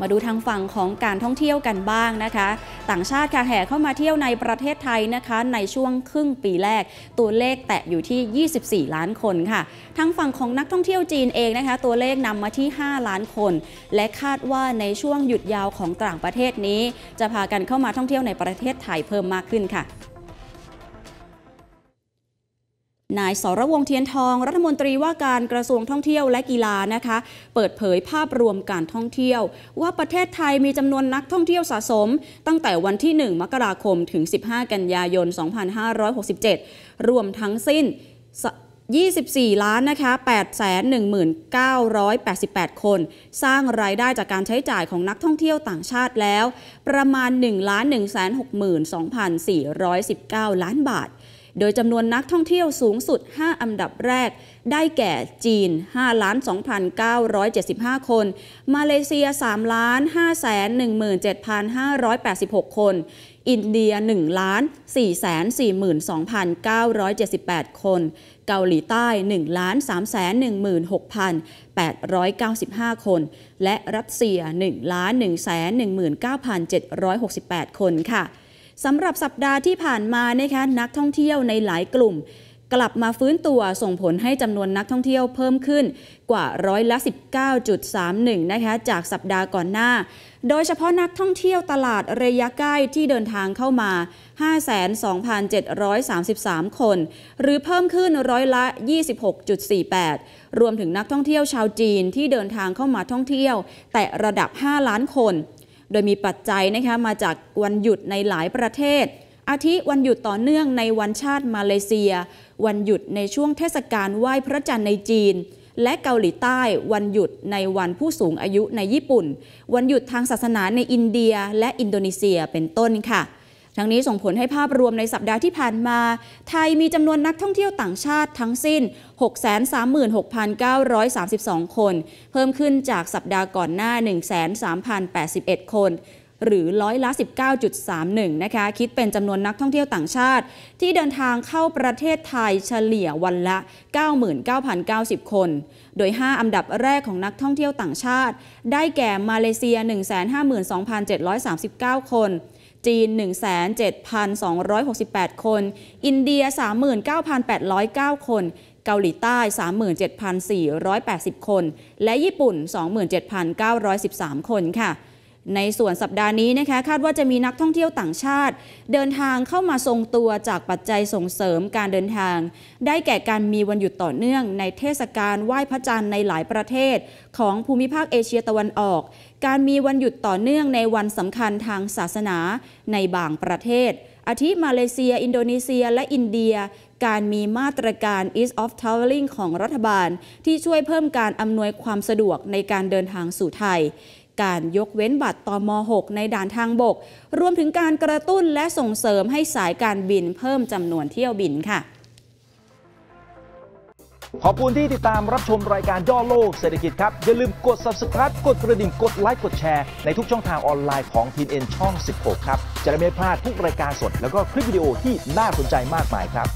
มาดูทางฝั่งของการท่องเที่ยวกันบ้างนะคะ ต่างชาติค่ะแห่เข้ามาเที่ยวในประเทศไทยนะคะ ในช่วงครึ่งปีแรก ตัวเลขแตะอยู่ที่ 24 ล้านคนค่ะทางฝั่งของนักท่องเที่ยวจีนเองนะคะ ตัวเลขนำมาที่ 5 ล้านคน และคาดว่าในช่วงหยุดยาวของต่างประเทศนี้ จะพากันเข้ามาท่องเที่ยวในประเทศไทยเพิ่มมากขึ้นค่ะนายสรวงเทียนทองรัฐมนตรีว่าการกระทรวงท่องเที่ยวและกีฬานะคะ เปิดเผยภาพรวมการท่องเที่ยว ว่าประเทศไทยมีจำนวนนักท่องเที่ยวสะสม ตั้งแต่วันที่ 1 มกราคมถึง 15 กันยายน 2567 รวมทั้งสิ้น 24 ล้านนะคะ819,88 คน สร้างรายได้จากการใช้จ่ายของนักท่องเที่ยวต่างชาติแล้ว ประมาณ 1 1 6 2 4 1 9 ล้านบาทโดยจำนวนนักท่องเที่ยวสูงสุด 5อันดับแรกได้แก่จีน5ล้าน2,975 คน มาเลเซีย3ล้าน517,586 คน อินเดีย1ล้าน442,978 คน เกาหลีใต้1ล้าน316,895 คน และรัสเซีย1ล้าน119,768 คนค่ะสำหรับสัปดาห์ที่ผ่านมานะคะนักท่องเที่ยวในหลายกลุ่ม กลับมาฟื้นตัวส่งผลให้จำนวนนักท่องเที่ยวเพิ่มขึ้นกว่าร้อยละ19.31นะคะจากสัปดาห์ก่อนหน้า โดยเฉพาะนักท่องเที่ยวตลาดระยะใกล้ที่เดินทางเข้ามา 52,733 คน หรือเพิ่มขึ้นร้อยละ 26.48 รวมถึงนักท่องเที่ยวชาวจีนที่เดินทางเข้ามาท่องเที่ยว แต่ระดับ 5 ล้านคนโดยมีปัจจัยนะคะมาจากวันหยุดในหลายประเทศ อาทิวันหยุดต่อเนื่องในวันชาติมาเลเซีย วันหยุดในช่วงเทศกาลไหว้พระจันทร์ในจีน และเกาหลีใต้วันหยุดในวันผู้สูงอายุในญี่ปุ่น วันหยุดทางศาสนาในอินเดียและอินโดนีเซียเป็นต้นค่ะทั้งนี้ส่งผลให้ภาพรวมในสัปดาห์ที่ผ่านมา ไทยมีจำนวนนักท่องเที่ยวต่างชาติทั้งสิ้น 636,932 คน เพิ่มขึ้นจากสัปดาห์ก่อนหน้า 13,081คน หรือร้อยละ19.31 นะคะ คิดเป็นจำนวนนักท่องเที่ยวต่างชาติ ที่เดินทางเข้าประเทศไทยเฉลี่ยวันละ 99,090 คน โดย 5 อันดับแรกของนักท่องเที่ยวต่างชาติ ได้แก่ มาเลเซีย 152,739 คนจีน 17,268 คน อินเดีย 39,809 คน เกาหลีใต้ 37,480 คน และญี่ปุ่น 27,913 คนค่ะในส่วนสัปดาห์นี้นะคะคาดว่าจะมีนักท่องเที่ยวต่างชาติ เดินทางเข้ามาทรงตัวจากปัจจัยส่งเสริมการเดินทาง ได้แก่การมีวันหยุดต่อเนื่อง ในเทศกาลไหว้พระจันทร์ในหลายประเทศ ของภูมิภาคเอเชียตะวันออก การมีวันหยุดต่อเนื่องในวันสำคัญทางศาสนาในบางประเทศอาทิมาเลเซีย อินโดนีเซียและอินเดียการมีมาตรการ ease of traveling ของรัฐบาล ที่ช่วยเพิ่มการอำนวยความสะดวกในการเดินทางสู่ไทยการยกเว้นบัตรตอม6ในด่านทางบก รวมถึงการกระตุ้นและส่งเสริมให้สายการบินเพิ่มจำนวนเที่ยวบินค่ะ ขอบคุณที่ติดตามรับชมรายการย่อโลกเศรษฐกิจครับ อย่าลืมกด subscribe กดกระดิ่ง กดไลค์ กดแชร์ในทุกช่องทางออนไลน์ของ t นช่อง 16 ครับ จะได้ไม่พลาดทุกรายการสดแล้วก็คลิปวิดีโอที่น่าสนใจมากมายครับ